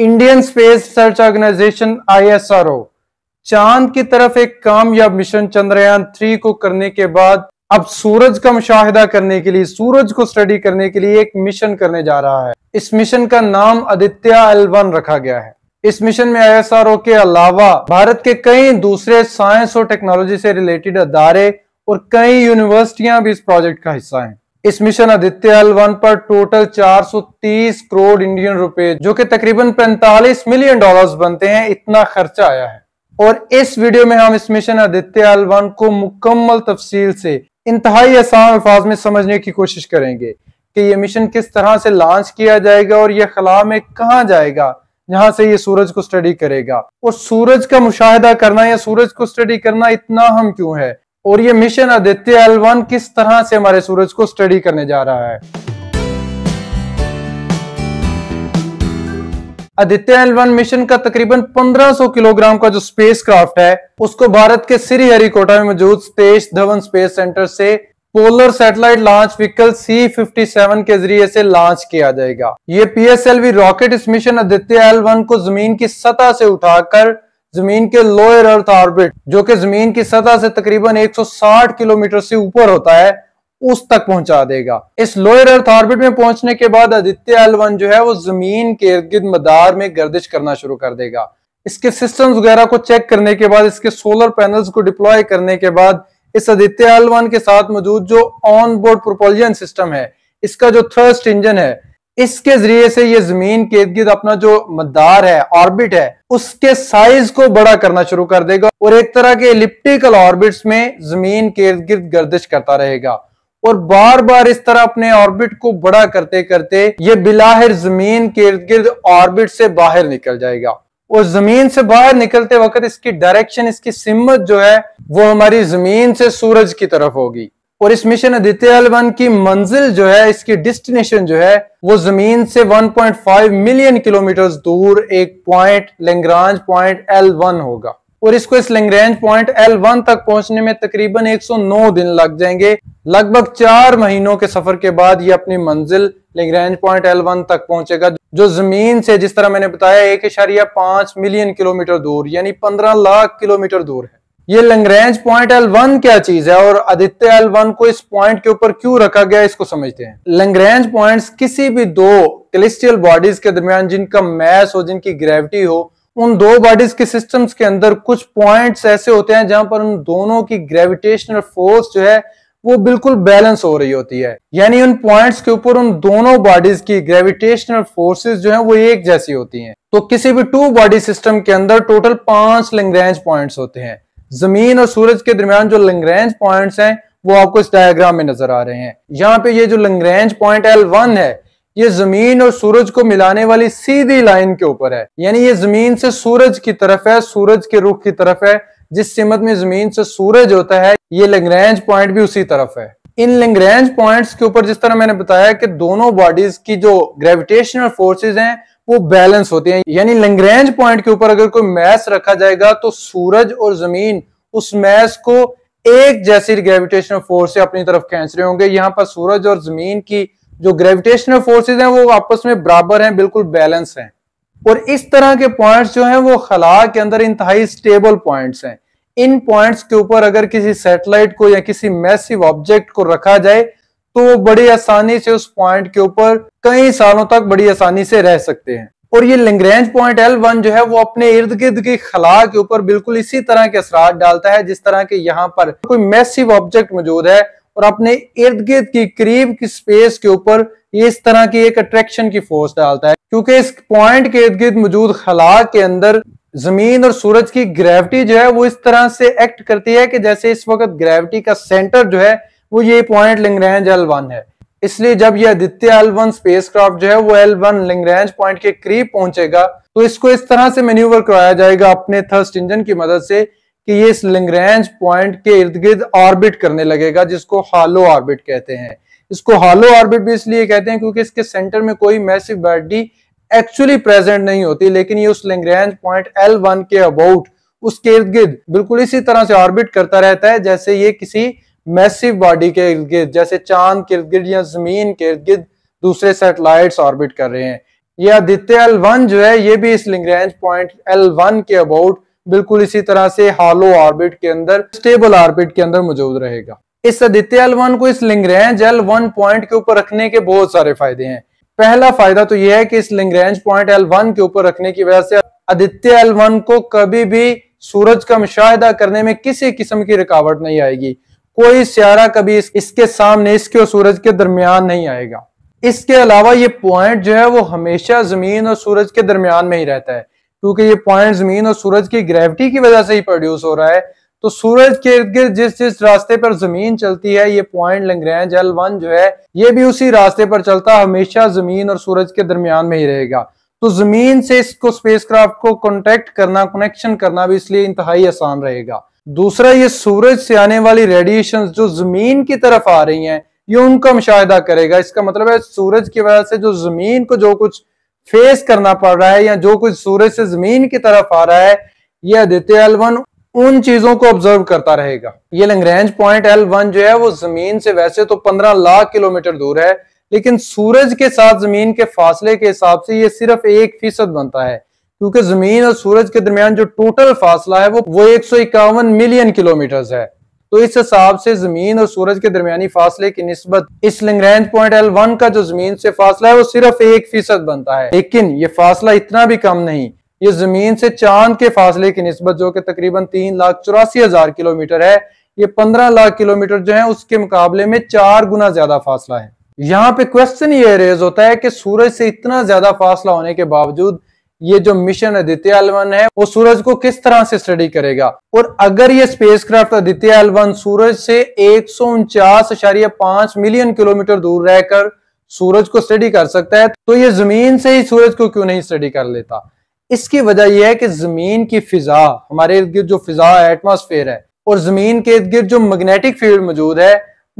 Indian space search organisation ISRO चांद की तरफ एक कामयाब मिशन चंद्रयान थ्री को करने के बाद अब सूरज का मुशाहिदा करने के लिए सूरज को स्टडी करने के लिए एक मिशन करने जा रहा है इस मिशन का नाम आदित्य वन रखा गया है इस मिशन में आईएसआरओ के अलावा भारत के कई दूसरे साइंस और टेक्नोलॉजी से रिलेटेड अदारे और कई यूनिवर्सिटियां भी इस प्रोजेक्ट का हिस्सा हैं इस मिशन आदित्य एल वन पर टोटल 430 करोड़ इंडियन रुपए जो कि तकरीबन 45 मिलियन डॉलर्स बनते हैं इतना खर्चा आया है और इस वीडियो में हम इस मिशन आदित्य एल वन को मुकम्मल तफसील से इंतहाई आसान अल्फाज में समझने की कोशिश करेंगे कि यह मिशन किस तरह से लॉन्च किया जाएगा और यह खला में कहा जाएगा जहां से ये सूरज को स्टडी करेगा और सूरज का मुशाहिदा करना या सूरज को स्टडी करना इतना हम क्यों है और ये मिशन आदित्य एल किस तरह से हमारे सूरज को स्टडी करने जा रहा है आदित्य एल मिशन का तकरीबन 1500 किलोग्राम का जो स्पेस क्राफ्ट है उसको भारत के श्रीहरिकोटा में मौजूद सतेश धवन स्पेस सेंटर से polar satellite launch vehicle C fifty seven के जरिए से लॉन्च किया जाएगा ये पीएसएलवी रॉकेट इस मिशन आदित्य एल वन को जमीन की सतह से उठाकर जमीन के लोअर अर्थ ऑर्बिट जो कि जमीन की सतह से तकरीबन 160 किलोमीटर से ऊपर होता है उस तक पहुंचा देगा इस लोअर अर्थ ऑर्बिट में पहुंचने के बाद आदित्य एलवन जो है वो जमीन के इर्द गिर्द मदार में गर्दिश करना शुरू कर देगा इसके सिस्टम वगैरह को चेक करने के बाद इसके सोलर पैनल्स को डिप्लॉय करने के बाद इस आदित्य एलवन के साथ मौजूद जो ऑन बोर्ड प्रोपोलियन सिस्टम है इसका जो थर्स्ट इंजन है इसके जरिए से ये जमीन के इर्द गिर्द अपना जो मदार है ऑर्बिट है उसके साइज को बड़ा करना शुरू कर देगा और एक तरह के इलिप्टिकल ऑर्बिट्स में जमीन के इर्द गिर्द गर्दिश करता रहेगा और बार बार इस तरह अपने ऑर्बिट को बड़ा करते करते ये बिलाहिर जमीन के इर्द गिर्द ऑर्बिट से बाहर निकल जाएगा और जमीन से बाहर निकलते वक्त इसकी डायरेक्शन इसकी सिमत जो है वो हमारी जमीन से सूरज की तरफ होगी और इस मिशन आदित्य एल वन की मंजिल जो है इसकी डिस्टिनेशन जो है वो जमीन से 1.5 मिलियन किलोमीटर दूर एक point Lagrange point L one होगा और इसको इस लेंग्रेंज पॉइंट एल वन तक पहुंचने में तकरीबन 109 दिन लग जाएंगे लगभग चार महीनों के सफर के बाद ये अपनी मंजिल लेंग्रेंज पॉइंट एल वन तक पहुंचेगा जो जमीन से जिस तरह मैंने बताया एक इशारिया पांच मिलियन किलोमीटर दूर यानी पंद्रह लाख किलोमीटर दूर है ये लंग्रेंज पॉइंट एल वन क्या चीज है और आदित्य एल वन को इस पॉइंट के ऊपर क्यों रखा गया इसको समझते हैं लंग्रेंज पॉइंट्स किसी भी दो क्लिस्टियल बॉडीज के दरमियान जिनका मैस हो जिनकी ग्रेविटी हो उन दो बॉडीज के सिस्टम्स के अंदर कुछ पॉइंट्स ऐसे होते हैं जहां पर उन दोनों की ग्रेविटेशनल फोर्स जो है वो बिल्कुल बैलेंस हो रही होती है यानी उन पॉइंट्स के ऊपर उन दोनों बॉडीज की ग्रेविटेशनल फोर्सेस जो है वो एक जैसी होती हैं तो किसी भी टू बॉडी सिस्टम के अंदर टोटल पांच लैंग्रेंज पॉइंट्स होते हैं जमीन और सूरज के दरमियान जो लंग्रेंज पॉइंट्स हैं वो आपको इस डायग्राम में नजर आ रहे हैं यहाँ पे ये जो लंग्रेंज पॉइंट एल वन है ये जमीन और सूरज को मिलाने वाली सीधी लाइन के ऊपर है यानी ये जमीन से सूरज की तरफ है सूरज के रुख की तरफ है जिस सिमत में जमीन से सूरज होता है ये लंग्रेंज पॉइंट भी उसी तरफ है इन लंग्रेंज पॉइंट्स के ऊपर जिस तरह मैंने बताया कि दोनों बॉडीज की जो ग्रेविटेशनल फोर्सेज हैं वो बैलेंस होते हैं यानी लंग्रेंज पॉइंट के ऊपर अगर कोई मैस रखा जाएगा तो सूरज और जमीन उस मैस को एक जैसी ग्रेविटेशनल फोर्स से अपनी तरफ खेच रहे होंगे यहाँ पर सूरज और जमीन की जो ग्रेविटेशनल फोर्सेज हैं वो आपस में बराबर हैं बिल्कुल बैलेंस हैं और इस तरह के पॉइंट्स जो हैं वो खला के अंदर इंतहाई स्टेबल पॉइंट्स हैं इन पॉइंट्स के ऊपर अगर किसी सैटेलाइट को या किसी मैसिव ऑब्जेक्ट को रखा जाए तो वो बड़ी आसानी से उस पॉइंट के ऊपर कई सालों तक बड़ी आसानी से रह सकते हैं और ये लेंग्रेंज पॉइंट एल वन जो है वो अपने इर्द गिर्द की खला के ऊपर बिल्कुल इसी तरह के असरा डालता है जिस तरह के यहाँ पर कोई मैसिव ऑब्जेक्ट मौजूद है और अपने इर्द गिर्द की करीब की स्पेस के ऊपर ये इस तरह की एक अट्रैक्शन की फोर्स डालता है क्योंकि इस पॉइंट के इर्द गिर्द मौजूद खला के अंदर जमीन और सूरज की ग्रेविटी जो है वो इस तरह से एक्ट करती है कि जैसे इस वक्त ग्रेविटी का सेंटर जो है वो ये पॉइंट लेंग्रेंज एल वन है इसलिए जब यह आदित्य एल वन स्पेसक्राफ्ट जो है वो एल वन लिंगरेंज पॉइंट के करीब पहुंचेगा तो इसको इस तरह से मेन्यूवर करवाया जाएगा अपने थर्स्ट इंजन की मदद से कि ये इस लिंगरेंज पॉइंट के इर्द गिर्द ऑर्बिट करने लगेगा जिसको हालो ऑर्बिट कहते हैं इसको हालो ऑर्बिट भी इसलिए कहते हैं क्योंकि इसके सेंटर में कोई मैसिव बॉडी एक्चुअली प्रेजेंट नहीं होती लेकिन ये उस लिंगरेंज पॉइंट एल वन के अबाउट उसके इर्द गिर्द बिल्कुल इसी तरह से ऑर्बिट करता रहता है जैसे ये किसी मैसिव बॉडी के इर्द गिर्द जैसे चांद के इर्द गिर्द या जमीन के इर्द गिर्द दूसरे सेटेलाइट्स ऑर्बिट कर रहे हैं ये आदित्य एल वन जो है ये भी इस लिंग्रेंज पॉइंट एल वन के अबाउट बिल्कुल इसी तरह से हालो ऑर्बिट के अंदर स्टेबल ऑर्बिट के अंदर मौजूद रहेगा इस आदित्य एल वन को इस लिंग्रेंज एल वन पॉइंट के ऊपर रखने के बहुत सारे फायदे हैं पहला फायदा तो यह है कि इस लिंग्रेंज पॉइंट एल वन के ऊपर रखने की वजह से आदित्य एल वन को कभी भी सूरज का मुशाह करने में किसी किस्म की रुकावट नहीं आएगी कोई सियारा कभी इस, इसके सामने इसके और सूरज के दरमियान नहीं आएगा इसके अलावा ये पॉइंट जो है वो हमेशा जमीन और सूरज के दरमियान में ही रहता है क्योंकि ये पॉइंट जमीन और सूरज की ग्रेविटी की वजह से ही प्रोड्यूस हो रहा है तो सूरज के इर्द गिर्द जिस जिस रास्ते पर जमीन चलती है ये पॉइंट लंग्रेंज एल वन जो है ये भी उसी रास्ते पर चलता हमेशा जमीन और सूरज के दरमियान में ही रहेगा तो जमीन से इसको स्पेसक्राफ्ट को कॉन्टेक्ट करना कनेक्शन करना भी इसलिए इंतहाई आसान रहेगा दूसरा ये सूरज से आने वाली रेडिएशन जो जमीन की तरफ आ रही हैं ये उनका मुशाहिदा करेगा इसका मतलब है सूरज की वजह से जो जमीन को जो कुछ फेस करना पड़ रहा है या जो कुछ सूरज से जमीन की तरफ आ रहा है यह आदित्य एल वन उन चीजों को ऑब्जर्व करता रहेगा ये लंग्रेंज पॉइंट एल वन जो है वो जमीन से वैसे तो पंद्रह लाख किलोमीटर दूर है लेकिन सूरज के साथ जमीन के फासले के हिसाब से ये सिर्फ एक फीसद बनता है क्योंकि जमीन और सूरज के दरमियान जो टोटल फासला है वो वो एक मिलियन किलोमीटर है तो इस हिसाब से जमीन और सूरज के दरमियानी फासले की नस्बत इस लिंगरेंज पॉइंट एल वन का जो जमीन से फासला है वो सिर्फ एक फीसद बनता है लेकिन ये फासला इतना भी कम नहीं ये जमीन से चांद के फासले की नस्बत जो कि तकरीबन तीन लाख चौरासी हजार किलोमीटर है ये पंद्रह लाख किलोमीटर जो है उसके मुकाबले में चार गुना ज्यादा फासला है यहाँ पे क्वेश्चन ये रेज होता है कि सूरज से इतना ज्यादा फासला होने के बावजूद ये जो मिशन आदित्य एलवन है वो सूरज को किस तरह से स्टडी करेगा और अगर ये स्पेसक्राफ्ट आदित्य एलवन सूरज से एक मिलियन किलोमीटर दूर रहकर सूरज को स्टडी कर सकता है तो ये जमीन से ही सूरज को क्यों नहीं स्टडी कर लेता इसकी वजह यह है कि जमीन की फिजा हमारे इर्द गिर्द जो फिजा है एटमोसफेयर है और जमीन के इर्द गिर्द जो मैग्नेटिक फील्ड मौजूद है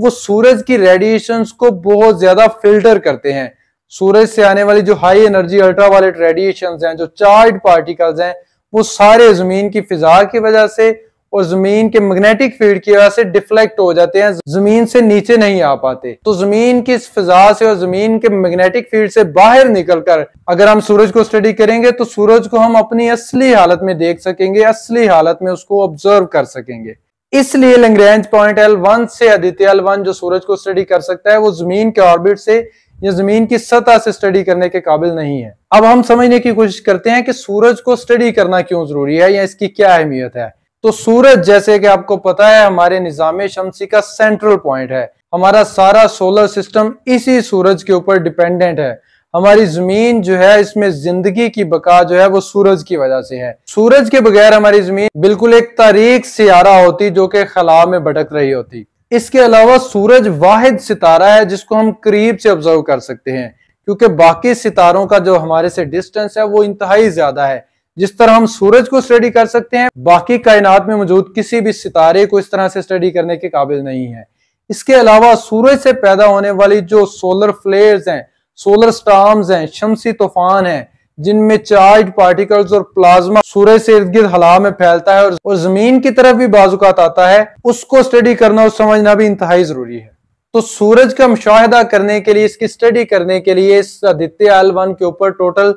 वो सूरज की रेडिएशन को बहुत ज्यादा फिल्टर करते हैं सूरज से आने वाली जो high energy ultraviolet radiation है जो चार्ज पार्टिकल्स हैं वो सारे जमीन की फिजा की वजह से और जमीन के मैग्नेटिक फील्ड की वजह से डिफ्लेक्ट हो जाते हैं जमीन से नीचे नहीं आ पाते तो जमीन की इस फिजा से और जमीन के मैग्नेटिक फील्ड से बाहर निकलकर अगर हम सूरज को स्टडी करेंगे तो सूरज को हम अपनी असली हालत में देख सकेंगे असली हालत में उसको ऑब्जर्व कर सकेंगे इसलिए लंग्रेंज पॉइंट एल वन से आदित्य एल वन जो सूरज को स्टडी कर सकता है वो जमीन के ऑर्बिट से या जमीन की सतह से स्टडी करने के काबिल नहीं है अब हम समझने की कोशिश करते हैं कि सूरज को स्टडी करना क्यों जरूरी है या इसकी क्या अहमियत है तो सूरज जैसे कि आपको पता है हमारे निज़ाम शमसी का सेंट्रल पॉइंट है हमारा सारा सोलर सिस्टम इसी सूरज के ऊपर डिपेंडेंट है हमारी जमीन जो है इसमें जिंदगी की बका जो है वो सूरज की वजह से है सूरज के बगैर हमारी जमीन बिल्कुल एक तारीख सियारा होती जो कि खला में भटक रही होती इसके अलावा सूरज वाहिद सितारा है जिसको हम करीब से ऑब्जर्व कर सकते हैं क्योंकि बाकी सितारों का जो हमारे से डिस्टेंस है वो इंतहाई ज्यादा है जिस तरह हम सूरज को स्टडी कर सकते हैं बाकी कायनात में मौजूद किसी भी सितारे को इस तरह से स्टडी करने के काबिल नहीं है इसके अलावा सूरज से पैदा होने वाली जो सोलर फ्लेयर्स हैं सोलर स्टार्म हैं शमसी तूफान हैं जिनमें चार्ज पार्टिकल्स और प्लाज्मा सूरज से इर्द गिर्द हला में फैलता है और, जमीन की तरफ भी बाजुकात आता है उसको स्टडी करना और समझना भी इंतहाई जरूरी है तो सूरज का मुशाहिदा करने के लिए इसकी स्टडी करने के लिए इस आदित्य एल वन के ऊपर टोटल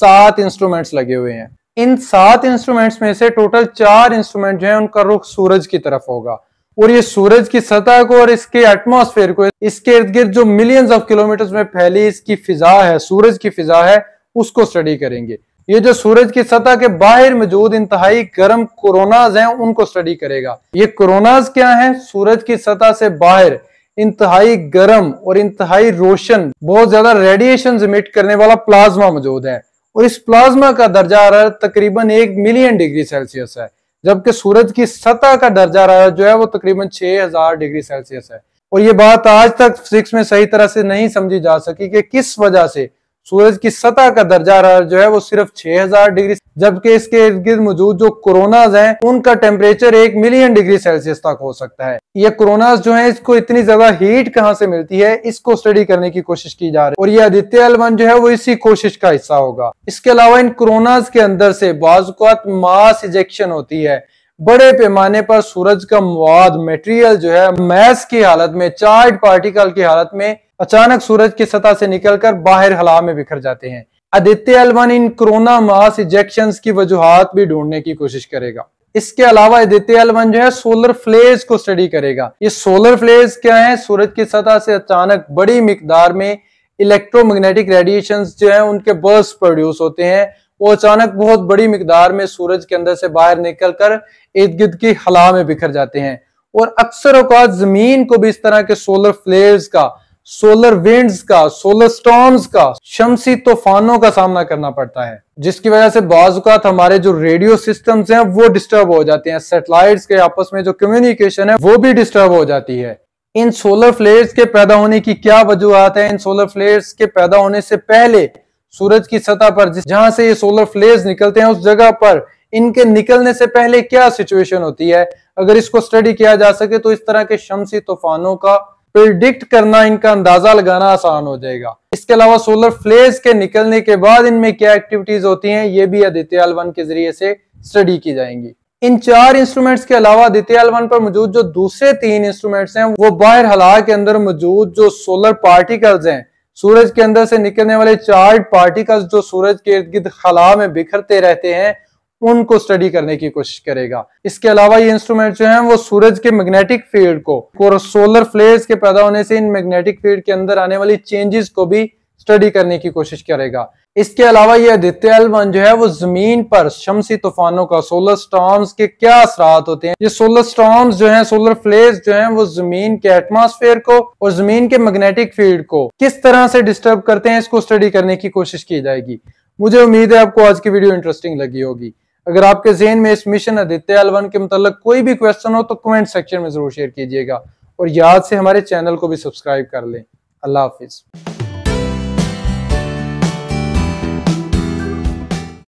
सात इंस्ट्रूमेंट्स लगे हुए हैं इन सात इंस्ट्रूमेंट्स में से टोटल चार इंस्ट्रूमेंट जो है उनका रुख सूरज की तरफ होगा और ये सूरज की सतह को और इसके एटमोसफेयर को इसके इर्द गिर्द जो मिलियंस ऑफ किलोमीटर्स में फैली इसकी फिजा है सूरज की फिजा है उसको स्टडी करेंगे ये जो सूरज की सतह के बाहर मौजूद इंतहाई गर्म कोरोनाज हैं उनको स्टडी करेगा ये कोरोनाज क्या हैं सूरज की सतह से बाहर इंतहाई गर्म और इंतहाई रोशन बहुत ज्यादा रेडिएशन इमिट करने वाला प्लाज्मा मौजूद है और इस प्लाज्मा का दर्जा हरारत तकरीबन एक मिलियन डिग्री सेल्सियस है जबकि सूरज की सतह का दर्जा हरारत जो है वो तकरीबन हजार डिग्री सेल्सियस है और ये बात आज तक फिजिक्स में सही तरह से नहीं समझी जा सकी कि किस वजह से सूरज की सतह का दर्जा जो है वो सिर्फ 6000 डिग्री जबकि इसके इर्द गिर्द मौजूद जो कोरोनाज हैं उनका टेम्परेचर एक मिलियन डिग्री सेल्सियस तक हो सकता है ये कोरोनाज जो है इसको इतनी ज्यादा हीट कहाँ से मिलती है इसको स्टडी करने की कोशिश की जा रही है और ये आदित्य अलवन जो है वो इसी कोशिश का हिस्सा होगा इसके अलावा इन कोरोनाज के अंदर से बाजुकात मास इजेक्शन होती है बड़े पैमाने पर सूरज का मवाद मटेरियल जो है मैस की हालत में चार्ट पार्टिकल की हालत में अचानक सूरज की सतह से निकलकर बाहर हवा में बिखर जाते हैं आदित्य अलवन इन कोरोना मास इजेक्शन की वजूहत भी ढूंढने की कोशिश करेगा इसके अलावा आदित्य अलवन जो है सोलर फ्लेज को स्टडी करेगा ये सोलर फ्लेज क्या है सूरज की सतह से अचानक बड़ी मिकदार में इलेक्ट्रोमैग्नेटिक रेडिएशन जो है उनके बर्स प्रोड्यूस होते हैं वो अचानक बहुत बड़ी मिकदार में सूरज के अंदर से बाहर निकल कर इर्द गिर्द की हला में बिखर जाते हैं और अक्सर अवकात जमीन को भी इस तरह के सोलर फ्लेयर्स का सोलर विंड्स का सोलर स्टॉर्म्स का शमसी तूफानों का सामना करना पड़ता है जिसकी वजह से बाजुकात हमारे जो रेडियो सिस्टम्स हैं वो डिस्टर्ब हो जाते हैं सेटेलाइट के आपस में जो कम्युनिकेशन है वो भी डिस्टर्ब हो जाती है इन सोलर फ्लेयर्स के पैदा होने की क्या वजूहत है इन सोलर फ्लेयर्स के पैदा होने से पहले सूरज की सतह पर जहां से ये सोलर फ्लेयर्स निकलते हैं उस जगह पर इनके निकलने से पहले क्या सिचुएशन होती है अगर इसको स्टडी किया जा सके तो इस तरह के शमसी तूफानों का प्रिडिक्ट करना इनका अंदाजा लगाना आसान हो जाएगा इसके अलावा सोलर फ्लेज के निकलने के बाद इनमें क्या एक्टिविटीज होती हैं ये भी आदित्याल वन के जरिए से स्टडी की जाएंगी इन चार इंस्ट्रूमेंट्स के अलावा आदित्याल वन पर मौजूद जो दूसरे तीन इंस्ट्रूमेंट्स हैं वो बाहर हला के अंदर मौजूद जो सोलर पार्टिकल्स हैं सूरज के अंदर से निकलने वाले चार्ज पार्टिकल्स जो सूरज के इर्द गिर्द खला में बिखरते रहते हैं उनको स्टडी करने की कोशिश करेगा इसके अलावा ये इंस्ट्रूमेंट जो है वो सूरज के मैग्नेटिक फील्ड को और सोलर फ्लेयर्स के पैदा होने से इन मैग्नेटिक फील्ड के अंदर आने वाली चेंजेस को भी स्टडी करने की कोशिश करेगा इसके अलावा ये आदित्य एल जो है वो जमीन पर शमसी तूफानों का सोलर स्टॉर्म के क्या असरात होते हैं ये सोलर स्टॉर्म जो हैं सोलर फ्लेज जो हैं वो जमीन के एटमॉस्फेयर को और जमीन के मैग्नेटिक फील्ड को किस तरह से डिस्टर्ब करते हैं इसको स्टडी करने की कोशिश की जाएगी मुझे उम्मीद है आपको आज की वीडियो इंटरेस्टिंग लगी होगी अगर आपके जेन में इस मिशन आदित्य अलवन के मतलब कोई भी क्वेश्चन हो तो कमेंट सेक्शन में जरूर शेयर कीजिएगा और याद से हमारे चैनल को भी सब्सक्राइब कर लें अल्लाह हाफिज़